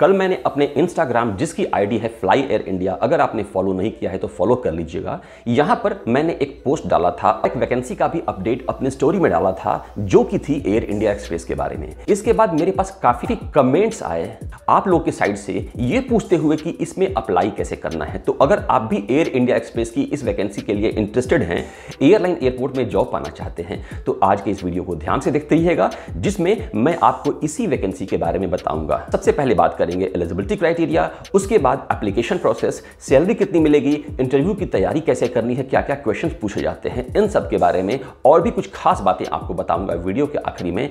कल मैंने अपने इंस्टाग्राम जिसकी आईडी है फ्लाई एयर इंडिया अगर आपने फॉलो नहीं किया है तो फॉलो कर लीजिएगा यहां पर मैंने एक पोस्ट डाला था एक वैकेंसी का भी अपडेट अपने स्टोरी में डाला था जो कि थी एयर इंडिया एक्सप्रेस के बारे में इसके बाद मेरे पास काफी कमेंट्स आए आप लोग के साइड से ये पूछते हुए कि इसमें अप्लाई कैसे करना है तो अगर आप भी एयर इंडिया एक्सप्रेस की इस वैकेंसी के लिए इंटरेस्टेड हैं एयरलाइन एयरपोर्ट में जॉब पाना चाहते हैं तो आज के इस वीडियो को ध्यान से देखते रहिएगा जिसमें मैं आपको इसी वैकेंसी के बारे में बताऊंगा सबसे पहले बात करें करेंगे एलिजिबिलिटी क्राइटेरिया उसके बाद एप्लीकेशन प्रोसेस सैलरी कितनी मिलेगी इंटरव्यू की तैयारी कैसे करनी है क्या क्या क्वेश्चन पूछे जाते हैं इन सब के बारे में और भी कुछ खास बातें आपको बताऊंगा वीडियो के आखिरी में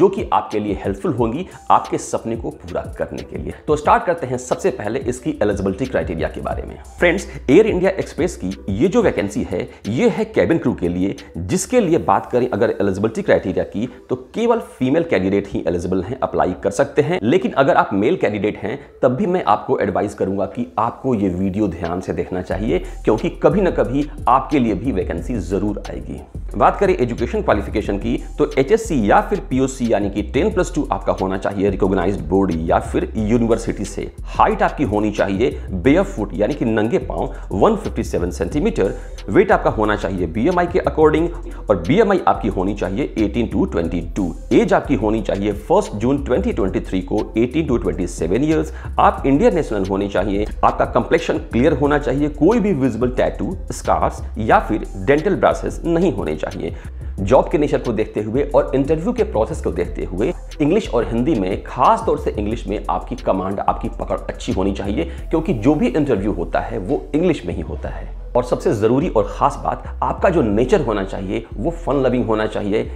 जो कि आपके लिए हेल्पफुल होंगी आपके सपने को पूरा करने के लिए तो स्टार्ट करते हैं सबसे पहले इसकी एलिजिबिलिटी क्राइटेरिया के बारे में फ्रेंड्स एयर इंडिया एक्सप्रेस की ये जो वैकेंसी है ये है कैबिन क्रू के लिए जिसके लिए बात करें अगर एलिजिबिलिटी क्राइटेरिया की तो केवल फीमेल कैंडिडेट ही एलिजिबल हैं अप्लाई कर सकते हैं लेकिन अगर आप मेल कैंडिडेट हैं तब भी मैं आपको एडवाइस करूंगा कि आपको ये वीडियो ध्यान से देखना चाहिए क्योंकि कभी ना कभी आपके लिए भी वैकेंसी ज़रूर आएगी बात करें एजुकेशन क्वालिफिकेशन की तो एच या फिर पी यानी कि टेन प्लस टू आपका होना चाहिए रिकॉग्नाइज बोर्ड या फिर यूनिवर्सिटी से हाइट आपकी होनी चाहिए बेयर फुट यानी कि नंगे पाँव 157 सेंटीमीटर वेट आपका होना चाहिए बी के अकॉर्डिंग और बी आपकी होनी चाहिए 18 टू 22 एज आपकी होनी चाहिए फर्स्ट जून 2023 को 18 टू 26 सेवन ईयर्स आप इंडियन नेशनल होने चाहिए आपका कंप्लेक्शन क्लियर होना चाहिए कोई भी विजिबल टैटू स्कार्स या फिर डेंटल ब्रासेस नहीं होने चाहिए जॉब के नेचर को देखते हुए और इंटरव्यू के प्रोसेस को देखते हुए इंग्लिश और हिंदी में खास तौर से इंग्लिश में आपकी कमांड आपकी पकड़ अच्छी होनी चाहिए क्योंकि जो भी इंटरव्यू होता है वो इंग्लिश में ही होता है और सबसे ज़रूरी और ख़ास बात आपका जो नेचर होना चाहिए वो फन लविंग होना चाहिए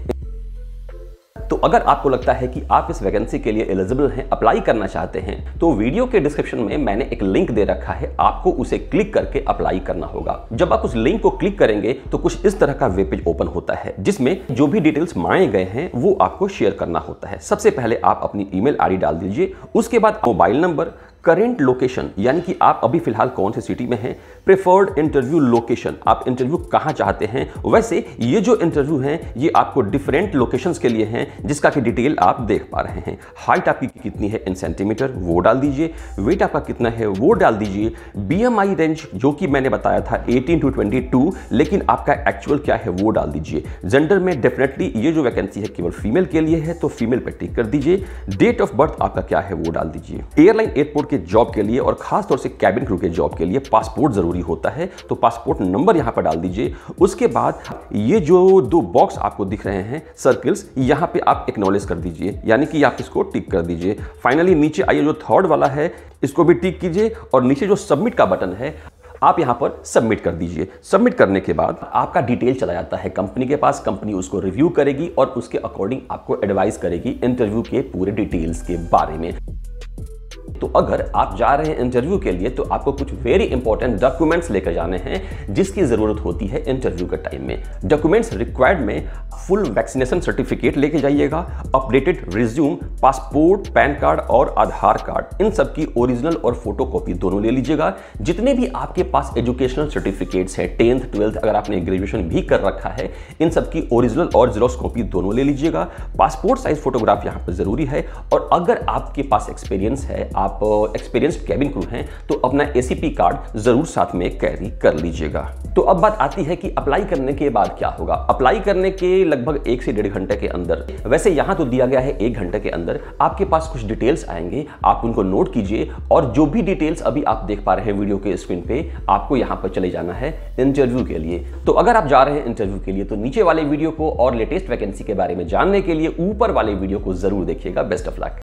तो अगर आपको लगता है कि आप इस वैकेंसी के लिए एलिजिबल हैं अप्लाई करना चाहते हैं तो वीडियो के डिस्क्रिप्शन में मैंने एक लिंक दे रखा है आपको उसे क्लिक करके अप्लाई करना होगा जब आप उस लिंक को क्लिक करेंगे तो कुछ इस तरह का वेब पेज ओपन होता है जिसमें जो भी डिटेल्स मांगे गए हैं वो आपको शेयर करना होता है सबसे पहले आप अपनी ईमेल आईडी डाल दीजिए उसके बाद मोबाइल नंबर करेंट लोकेशन यानी कि आप अभी फिलहाल कौन से सिटी में हैं प्रेफर्ड इंटरव्यू लोकेशन आप इंटरव्यू कहाँ चाहते हैं वैसे ये जो इंटरव्यू हैं ये आपको डिफरेंट लोकेशंस के लिए हैं जिसका कि डिटेल आप देख पा रहे हैं हाइट आपकी कितनी है इन सेंटीमीटर वो डाल दीजिए वेट आपका कितना है वो डाल दीजिए बी रेंज जो कि मैंने बताया था एटीन टू ट्वेंटी लेकिन आपका एक्चुअल क्या है वो डाल दीजिए जेंडर में डेफिनेटली ये जो वैकेंसी है केवल फीमेल के लिए है तो फीमेल पर टिक कर दीजिए डेट ऑफ बर्थ आपका क्या है वो डाल दीजिए एयरलाइन एयरपोर्ट के जॉब के लिए और खासतौर से कैबिन क्रू के जॉब के लिए पासपोर्ट जरूर ज़रूरी होता है तो पासपोर्ट नंबर यहाँ पर डाल दीजिए उसके बाद ये जो दो बॉक्स आपको दिख रहे हैं सर्किल्स यहाँ पे आप एक्नोलेज कर दीजिए यानी कि आप इसको टिक कर दीजिए फाइनली नीचे आइए जो थर्ड वाला है इसको भी टिक कीजिए और नीचे जो सबमिट का बटन है आप यहां पर सबमिट कर दीजिए सबमिट करने के बाद आपका डिटेल चला जाता है कंपनी के पास कंपनी उसको रिव्यू करेगी और उसके अकॉर्डिंग आपको एडवाइस करेगी इंटरव्यू के पूरे डिटेल्स के बारे में तो अगर आप जा रहे हैं इंटरव्यू के लिए तो आपको कुछ वेरी इंपॉर्टेंट डॉक्यूमेंट्स लेकर जाने हैं जिसकी ज़रूरत होती है इंटरव्यू के टाइम में डॉक्यूमेंट्स रिक्वायर्ड में फुल वैक्सीनेशन सर्टिफिकेट लेके जाइएगा updated resume passport PAN card और आधार कार्ड इन सब की ओरिजिनल और फोटो दोनों ले लीजिएगा जितने भी आपके पास एजुकेशनल सर्टिफिकेट्स हैं टेंथ ट्वेल्थ अगर आपने ग्रेजुएशन भी कर रखा है इन सब की ओरिजिनल और जीरोस कॉपी दोनों ले लीजिएगा पासपोर्ट साइज फोटोग्राफ यहाँ पर ज़रूरी है और अगर आपके पास एक्सपीरियंस है आप आप एक्सपीरियंस कैबिन क्रू हैं तो अपना ए कार्ड ज़रूर साथ में कैरी कर लीजिएगा तो अब बात आती है कि अप्लाई करने के बाद क्या होगा अप्लाई करने के लगभग एक से डेढ़ घंटे के अंदर वैसे यहां तो दिया गया है एक घंटे के अंदर आपके पास कुछ डिटेल्स आएंगे आप उनको नोट कीजिए और जो भी डिटेल्स अभी आप देख पा रहे हैं वीडियो के स्क्रीन पे आपको यहां पर चले जाना है इंटरव्यू के लिए तो अगर आप जा रहे हैं इंटरव्यू के लिए तो नीचे वाले वीडियो को और लेटेस्ट वैकेंसी के बारे में जानने के लिए ऊपर वाले वीडियो को जरूर देखिएगा बेस्ट ऑफ लक